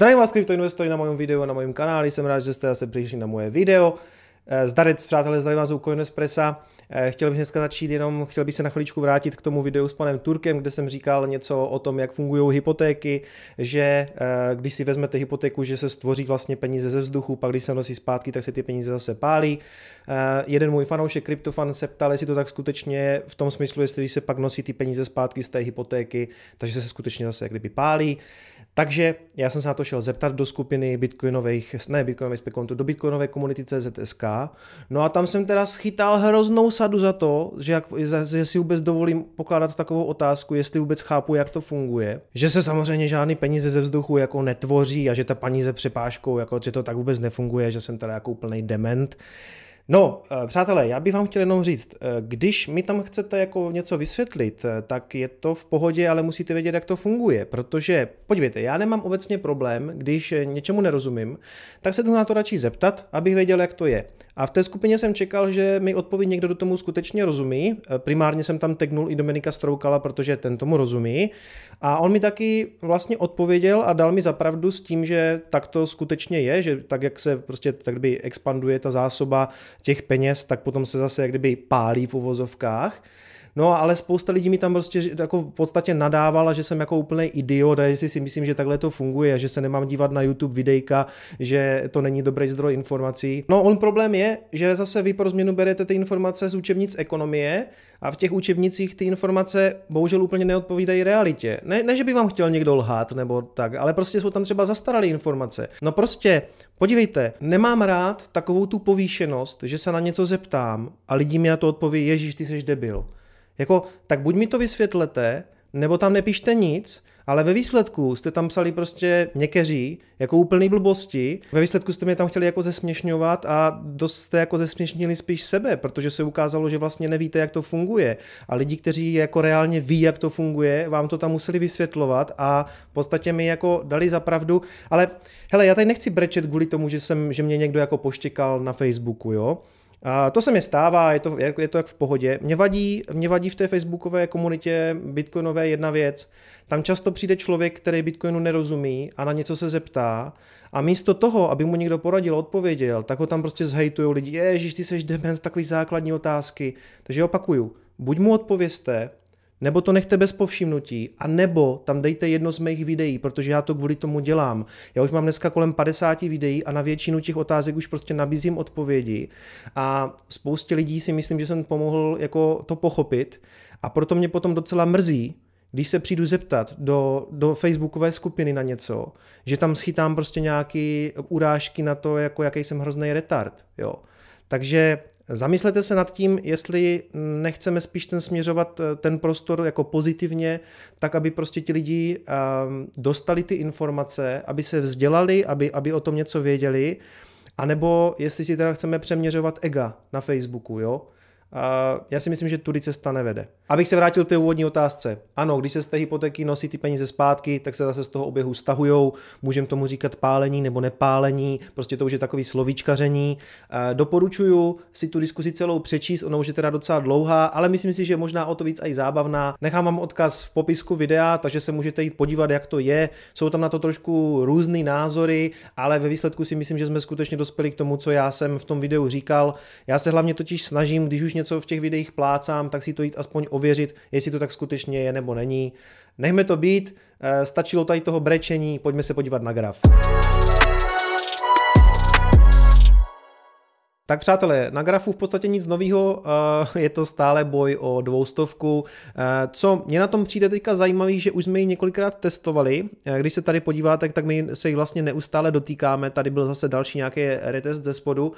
Zdravím vás kryptoinvestory na mém videu a na mém kanáli, jsem rád, že jste zase přišli na moje video. Eh, Zdarec, přátelé, zdravím vás u Coinespressa. Eh, chtěl bych dneska začít jenom, chtěl bych se na chviličku vrátit k tomu videu s panem Turkem, kde jsem říkal něco o tom, jak fungují hypotéky, že eh, když si vezmete hypotéku, že se stvoří vlastně peníze ze vzduchu, pak když se nosí zpátky, tak se ty peníze zase pálí. Jeden můj fanoušek, kryptofan, se ptal, jestli to tak skutečně v tom smyslu, jestli se pak nosí ty peníze zpátky z té hypotéky, takže se skutečně zase jak kdyby pálí. Takže já jsem se na to šel zeptat do skupiny bitcoinových, ne bitcoinových spekulantů, do bitcoinové komunity CZSK. No a tam jsem teda schytal hroznou sadu za to, že, jak, že si vůbec dovolím pokládat takovou otázku, jestli vůbec chápu, jak to funguje. Že se samozřejmě žádný peníze ze vzduchu jako netvoří a že ta paní ze přepážkou, jako, že to tak vůbec nefunguje, že jsem teda jako úplný dement. Uh, No, eh, přátelé, já bych vám chtěl jenom říct, eh, když mi tam chcete jako něco vysvětlit, eh, tak je to v pohodě, ale musíte vědět, jak to funguje, protože, podívejte, já nemám obecně problém, když něčemu nerozumím, tak se jdu na to radši zeptat, abych věděl, jak to je. A v té skupině jsem čekal, že mi odpoví někdo, do tomu skutečně rozumí. Primárně jsem tam tegnul i Dominika Stroukala, protože ten tomu rozumí. A on mi taky vlastně odpověděl a dal mi zapravdu s tím, že tak to skutečně je, že tak, jak se prostě tak by expanduje ta zásoba těch peněz, tak potom se zase jak kdyby pálí v uvozovkách. No ale spousta lidí mi tam prostě jako v podstatě nadávala, že jsem jako úplný idiot a jestli si myslím, že takhle to funguje, že se nemám dívat na YouTube videjka, že to není dobrý zdroj informací. No on problém je, že zase vy pro změnu berete ty informace z učebnic ekonomie a v těch učebnicích ty informace bohužel úplně neodpovídají realitě. Ne, ne že by vám chtěl někdo lhát nebo tak, ale prostě jsou tam třeba zastaralé informace. No prostě, podívejte, nemám rád takovou tu povýšenost, že se na něco zeptám a lidi mi na to odpoví, ježíš, ty jsi debil. Jako, tak buď mi to vysvětlete, nebo tam nepíšte nic, ale ve výsledku jste tam psali prostě někeří, jako úplný blbosti. Ve výsledku jste mě tam chtěli jako zesměšňovat a dost jste jako zesměšnili spíš sebe, protože se ukázalo, že vlastně nevíte, jak to funguje. A lidi, kteří jako reálně ví, jak to funguje, vám to tam museli vysvětlovat a v podstatě mi jako dali za pravdu. Ale hele, já tady nechci brečet kvůli tomu, že, jsem, že mě někdo jako poštěkal na Facebooku, jo. A to se mi stává, je to, je to jak v pohodě. Mě vadí, mě vadí v té facebookové komunitě bitcoinové jedna věc. Tam často přijde člověk, který bitcoinu nerozumí a na něco se zeptá a místo toho, aby mu někdo poradil, odpověděl, tak ho tam prostě zhejtují lidi. Ježíš, ty seš dement, takový základní otázky. Takže opakuju, buď mu odpověste, nebo to nechte bez povšimnutí, a nebo tam dejte jedno z mých videí, protože já to kvůli tomu dělám. Já už mám dneska kolem 50 videí a na většinu těch otázek už prostě nabízím odpovědi a spoustě lidí si myslím, že jsem pomohl jako to pochopit a proto mě potom docela mrzí, když se přijdu zeptat do, do facebookové skupiny na něco, že tam schytám prostě nějaké urážky na to, jako jaký jsem hrozný retard, jo. Takže Zamyslete se nad tím, jestli nechceme spíš ten směřovat eh, ten prostor jako pozitivně, tak aby prostě ti lidi ehm, dostali ty informace, aby se vzdělali, aby, aby o tom něco věděli, anebo jestli si teda chceme přeměřovat ega na Facebooku, jo? já si myslím, že tudy cesta nevede. Abych se vrátil k té úvodní otázce. Ano, když se z té hypotéky nosí ty peníze zpátky, tak se zase z toho oběhu stahujou. Můžeme tomu říkat pálení nebo nepálení, prostě to už je takový slovíčkaření. doporučuju si tu diskusi celou přečíst, ona už je teda docela dlouhá, ale myslím si, že možná o to víc i zábavná. Nechám vám odkaz v popisku videa, takže se můžete jít podívat, jak to je. Jsou tam na to trošku různé názory, ale ve výsledku si myslím, že jsme skutečně dospěli k tomu, co já jsem v tom videu říkal. Já se hlavně totiž snažím, když už něco v těch videích plácám, tak si to jít aspoň ověřit, jestli to tak skutečně je nebo není. Nechme to být, eh, stačilo tady toho brečení, pojďme se podívat na graf. Tak přátelé, na grafu v podstatě nic nového, eh, je to stále boj o dvoustovku. Eh, co mě na tom přijde teďka zajímavý, že už jsme ji několikrát testovali, eh, když se tady podíváte, tak my se ji vlastně neustále dotýkáme, tady byl zase další nějaký retest ze spodu.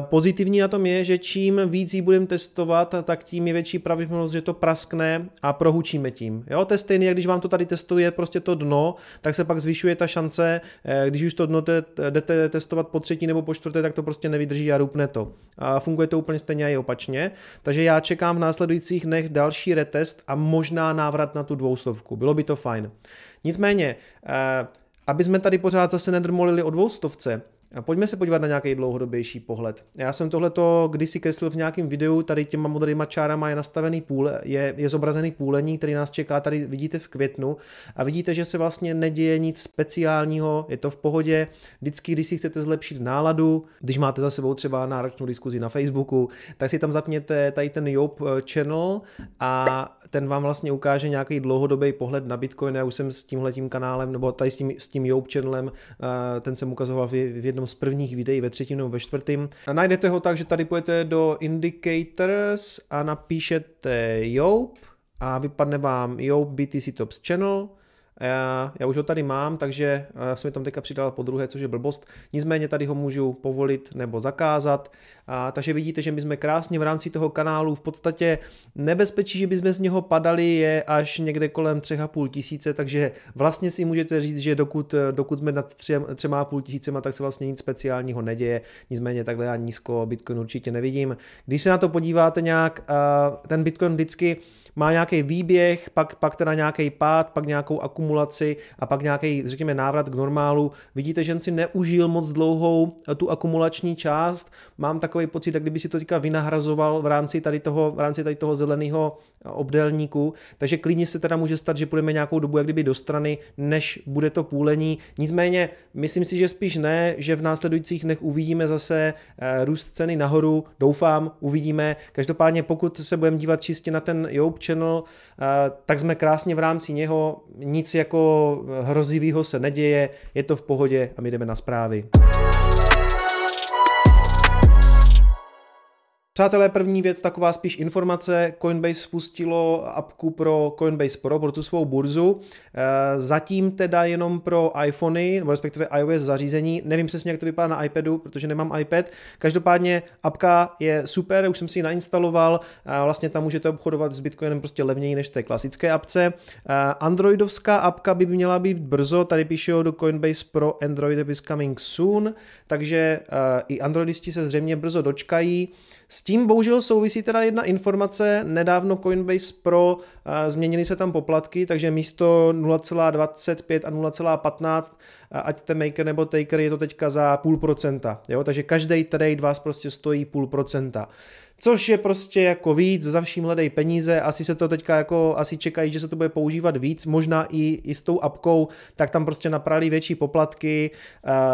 Pozitivní na tom je, že čím víc ji budeme testovat, tak tím je větší pravděpodobnost, že to praskne a prohučíme tím. Jo, to je stejné, jak když vám to tady testuje prostě to dno, tak se pak zvyšuje ta šance, když už to dno jdete testovat po třetí nebo po čtvrté, tak to prostě nevydrží a rupne to. A funguje to úplně stejně i opačně. Takže já čekám v následujících dnech další retest a možná návrat na tu dvoustovku. Bylo by to fajn. Nicméně, eh, aby jsme tady pořád zase nedrmolili o dvoustovce, a pojďme se podívat na nějaký dlouhodobější pohled. Já jsem tohleto kdysi kreslil v nějakém videu, tady těma modrýma čárama je nastavený půl, je, je zobrazený půlení, který nás čeká, tady vidíte v květnu a vidíte, že se vlastně neděje nic speciálního, je to v pohodě, vždycky, když si chcete zlepšit náladu, když máte za sebou třeba náročnou diskuzi na Facebooku, tak si tam zapněte tady ten Job eh, channel a ten vám vlastně ukáže nějaký dlouhodobý pohled na Bitcoin. Já už jsem s tímhletím kanálem, nebo tady s tím, s tím Job channelem, eh, ten jsem ukazoval v, v jednom jednom z prvních videí ve třetím nebo ve čtvrtém. A najdete ho tak, že tady půjdete do Indicators a napíšete Yope a vypadne vám Yope BTC Tops Channel já, eh, já už ho tady mám, takže eh, jsem mi tam teďka přidal po druhé, což je blbost. Nicméně tady ho můžu povolit nebo zakázat. A, takže vidíte, že my jsme krásně v rámci toho kanálu v podstatě nebezpečí, že bychom z něho padali, je až někde kolem 3,5 tisíce, takže vlastně si můžete říct, že dokud, dokud jsme nad 3,5 tisícema, tak se vlastně nic speciálního neděje. Nicméně takhle já nízko Bitcoin určitě nevidím. Když se na to podíváte nějak, eh, ten Bitcoin vždycky má nějaký výběh, pak, pak teda nějaký pád, pak nějakou akumulaci akumulaci a pak nějaký, řekněme, návrat k normálu. Vidíte, že si neužil moc dlouhou eh, tu akumulační část. Mám takový pocit, jak kdyby si to teďka vynahrazoval v rámci tady toho, v rámci tady toho zeleného eh, obdélníku. Takže klidně se teda může stát, že půjdeme nějakou dobu jak kdyby do strany, než bude to půlení. Nicméně, myslím si, že spíš ne, že v následujících dnech uvidíme zase eh, růst ceny nahoru. Doufám, uvidíme. Každopádně, pokud se budeme dívat čistě na ten Joub Channel, tak jsme krásně v rámci něho, nic jako hrozivého se neděje, je to v pohodě a my jdeme na zprávy. Přátelé, první věc, taková spíš informace. Coinbase spustilo apku pro Coinbase Pro, pro tu svou burzu. Eh, zatím teda jenom pro iPhony, nebo respektive iOS zařízení. Nevím přesně, jak to vypadá na iPadu, protože nemám iPad. Každopádně apka je super, už jsem si ji nainstaloval. Eh, vlastně tam můžete obchodovat s Bitcoinem prostě levněji než té klasické apce. Eh, androidovská apka by měla být brzo, tady píše do Coinbase Pro Android is coming soon, takže i androidisti se zřejmě brzo dočkají. S tím bohužel souvisí teda jedna informace, nedávno Coinbase Pro e, eh, změnili se tam poplatky, takže místo 0,25 a 0,15, eh, ať jste maker nebo taker, je to teďka za půl procenta, jo? takže každý trade vás prostě stojí půl procenta což je prostě jako víc, za vším hledej peníze, asi se to teďka jako, asi čekají, že se to bude používat víc, možná i, i s tou apkou, tak tam prostě naprali větší poplatky,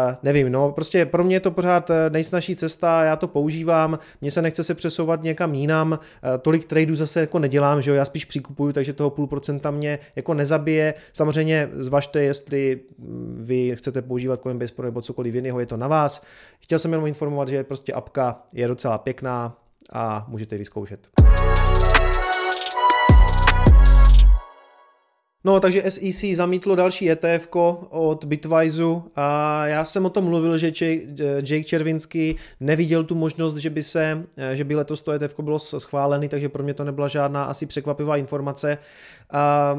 uh, nevím, no, prostě pro mě je to pořád eh, nejsnažší cesta, já to používám, mně se nechce se přesouvat někam jinam, uh, tolik tradeů zase jako nedělám, že jo, já spíš přikupuju, takže toho půl procenta mě jako nezabije, samozřejmě zvažte, jestli mm, vy chcete používat Coinbase Pro nebo cokoliv jiného, je to na vás. Chtěl jsem jenom informovat, že prostě apka je docela pěkná, a můžete ji vyzkoušet. No, takže SEC zamítlo další ETF od Bitwise a já jsem o tom mluvil, že Jake Červinsky neviděl tu možnost, že by, se, že by letos to ETF bylo schválený, takže pro mě to nebyla žádná asi překvapivá informace. A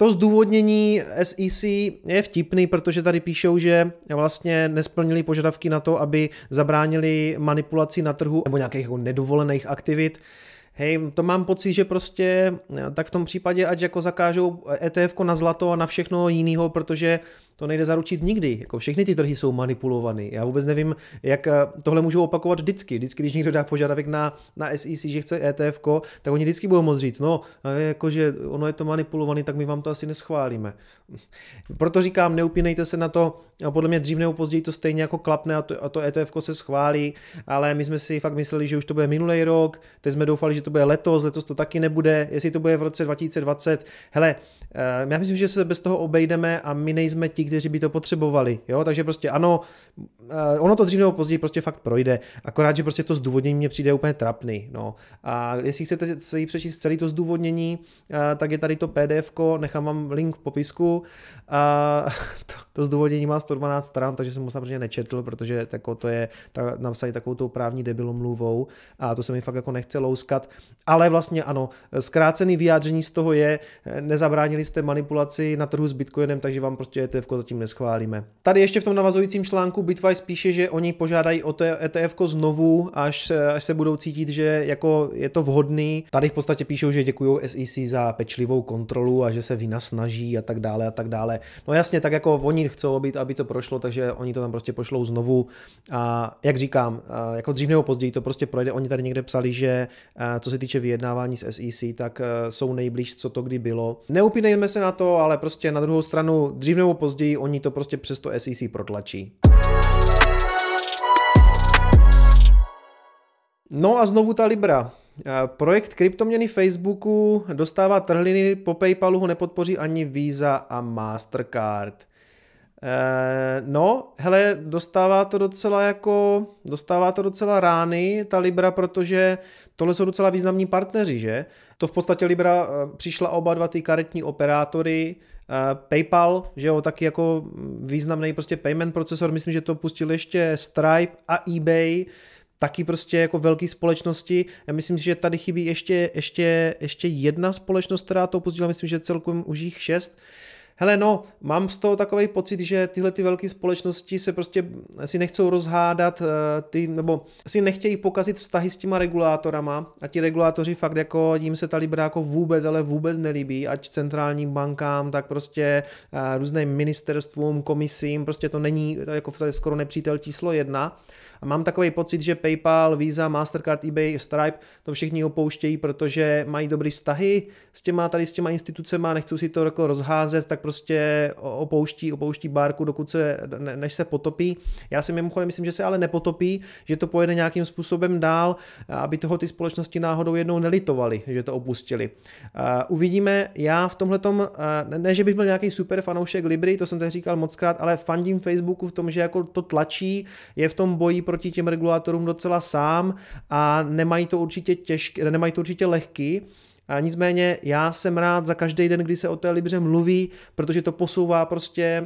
to zdůvodnění SEC je vtipný, protože tady píšou, že vlastně nesplnili požadavky na to, aby zabránili manipulaci na trhu nebo nějakých jako nedovolených aktivit. Hej, to mám pocit, že prostě eh, tak v tom případě, ať jako zakážou ETF na zlato a na všechno jiného, protože to nejde zaručit nikdy. Jako všechny ty trhy jsou manipulované. Já vůbec nevím, jak eh, tohle můžou opakovat vždycky. Vždycky, když někdo dá požadavek na, na SEC, že chce ETF, tak oni vždycky budou moc říct, no, jakože ono je to manipulované, tak my vám to asi neschválíme. Proto říkám, neupínejte se na to, A podle mě dřív nebo později to stejně jako klapne a to, a to ETF se schválí, ale my jsme si fakt mysleli, že už to bude minulý rok, teď jsme doufali, že že to bude letos, letos to taky nebude, jestli to bude v roce 2020. Hele, eh, já myslím, že se bez toho obejdeme a my nejsme ti, kteří by to potřebovali. Jo? Takže prostě ano, eh, ono to dřív nebo později prostě fakt projde. Akorát, že prostě to zdůvodnění mě přijde úplně trapný. No. A jestli chcete jí přečíst celý to zdůvodnění, eh, tak je tady to PDF, nechám vám link v popisku. A to, to zdůvodnění má 112 stran, takže jsem ho samozřejmě nečetl, protože to je ta, takovou tou právní debilomluvou a to se mi fakt jako nechce louskat. Ale vlastně ano, zkrácený vyjádření z toho je, nezabránili jste manipulaci na trhu s Bitcoinem, takže vám prostě ETF zatím neschválíme. Tady ještě v tom navazujícím článku Bitwise píše, že oni požádají o ETF znovu, až, až se budou cítit, že jako je to vhodný. Tady v podstatě píšou, že děkují SEC za pečlivou kontrolu a že se vina snaží a tak dále a tak dále. No jasně, tak jako oni chcou být, aby to prošlo, takže oni to tam prostě pošlou znovu. A jak říkám, jako dřív nebo později to prostě projde. Oni tady někde psali, že co se týče vyjednávání s SEC, tak eh, jsou nejblíž, co to kdy bylo. Neupínejme se na to, ale prostě na druhou stranu, dřív nebo později, oni to prostě přes to SEC protlačí. No a znovu ta Libra. Eh, projekt kryptoměny Facebooku dostává trhliny, po PayPalu ho nepodpoří ani Visa a Mastercard. Eh, no, hele, dostává to docela jako, dostává to docela rány, ta Libra, protože tohle jsou docela významní partneři, že? To v podstatě Libra eh, přišla oba dva ty karetní operátory, eh, PayPal, že jo, taky jako významný prostě payment procesor, myslím, že to pustil ještě Stripe a eBay, taky prostě jako velké společnosti. Já myslím, že tady chybí ještě, ještě, ještě jedna společnost, která to pustila, myslím, že celkem už jich šest. Hele, no, mám z toho takový pocit, že tyhle ty velké společnosti se prostě si nechcou rozhádat, eh, ty, nebo si nechtějí pokazit vztahy s těma regulátorama a ti regulátoři fakt jako, jim se ta Libra jako vůbec, ale vůbec nelíbí, ať centrálním bankám, tak prostě eh, různým ministerstvům, komisím, prostě to není to jako to je skoro nepřítel číslo jedna. A mám takový pocit, že PayPal, Visa, Mastercard, eBay, Stripe, to všichni opouštějí, protože mají dobrý vztahy s těma tady s těma a nechcou si to jako rozházet, tak prostě prostě opouští, opouští bárku, dokud se, ne, než se potopí. Já si mimochodem myslím, že se ale nepotopí, že to pojede nějakým způsobem dál, aby toho ty společnosti náhodou jednou nelitovali, že to opustili. Uvidíme, já v tomhle tom, ne, že bych byl nějaký super fanoušek Libry, to jsem teď říkal mockrát, ale fandím Facebooku v tom, že jako to tlačí, je v tom boji proti těm regulátorům docela sám a nemají to určitě těžké, nemají to určitě lehký. A nicméně já jsem rád za každý den, kdy se o té Libře mluví, protože to posouvá prostě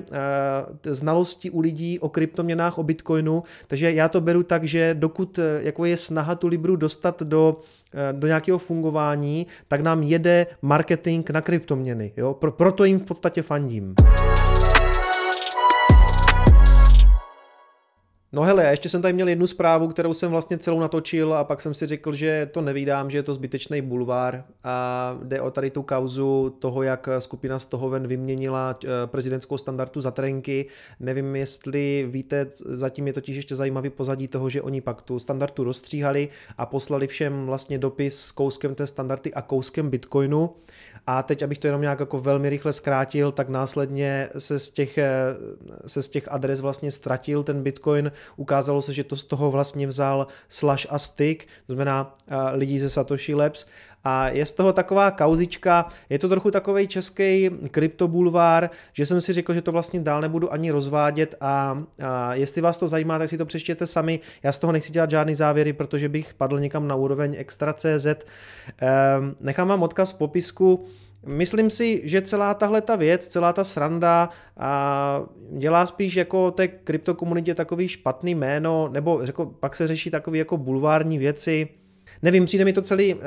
eh, znalosti u lidí o kryptoměnách, o Bitcoinu. Takže já to beru tak, že dokud eh, jako je snaha tu Libru dostat do, eh, do nějakého fungování, tak nám jede marketing na kryptoměny. Jo? Proto jim v podstatě fandím. No hele, ještě jsem tady měl jednu zprávu, kterou jsem vlastně celou natočil a pak jsem si řekl, že to nevídám, že je to zbytečný bulvár a jde o tady tu kauzu toho, jak skupina z toho ven vyměnila eh, prezidentskou standardu za trenky. Nevím, jestli víte, zatím je totiž ještě zajímavý pozadí toho, že oni pak tu standardu rozstříhali a poslali všem vlastně dopis s kouskem té standardy a kouskem bitcoinu. A teď, abych to jenom nějak jako velmi rychle zkrátil, tak následně se z těch, eh, se z těch adres vlastně ztratil ten bitcoin Ukázalo se, že to z toho vlastně vzal Slash a Stick, to znamená eh, lidí ze Satoshi Labs. A je z toho taková kauzička, je to trochu takový český kryptobulvár, že jsem si řekl, že to vlastně dál nebudu ani rozvádět a, a jestli vás to zajímá, tak si to přečtěte sami. Já z toho nechci dělat žádný závěry, protože bych padl někam na úroveň extra.cz. Ehm, nechám vám odkaz v popisku. Myslím si, že celá tahle ta věc, celá ta sranda a dělá spíš jako té kryptokomunitě takový špatný jméno, nebo řekl, pak se řeší takové jako bulvární věci, Nevím, přijde mi to celý, eh,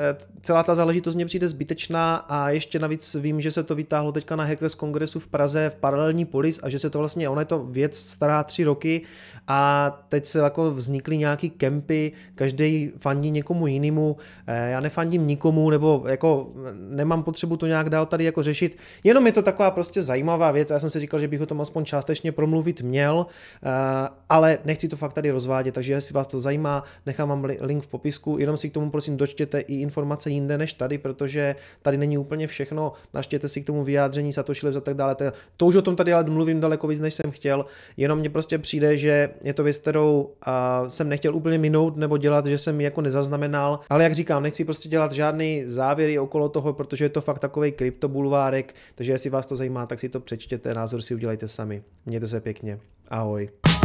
celá ta záležitost mě přijde zbytečná a ještě navíc vím, že se to vytáhlo teďka na Hackers kongresu v Praze v paralelní polis a že se to vlastně, ona je to věc stará tři roky a teď se jako vznikly nějaký kempy, každý fandí někomu jinému, eh, já nefandím nikomu nebo jako nemám potřebu to nějak dál tady jako řešit, jenom je to taková prostě zajímavá věc a já jsem si říkal, že bych o tom aspoň částečně promluvit měl, eh, ale nechci to fakt tady rozvádět, takže jestli vás to zajímá, nechám vám link v popisku, jenom si si k tomu prosím dočtěte i informace jinde než tady, protože tady není úplně všechno. Naštěte si k tomu vyjádření Satoshi a tak dále. To už o tom tady ale mluvím daleko víc, než jsem chtěl. Jenom mně prostě přijde, že je to věc, kterou a, jsem nechtěl úplně minout nebo dělat, že jsem ji jako nezaznamenal. Ale jak říkám, nechci prostě dělat žádný závěry okolo toho, protože je to fakt takový kryptobulvárek, takže jestli vás to zajímá, tak si to přečtěte, názor si udělejte sami. Mějte se pěkně. Ahoj.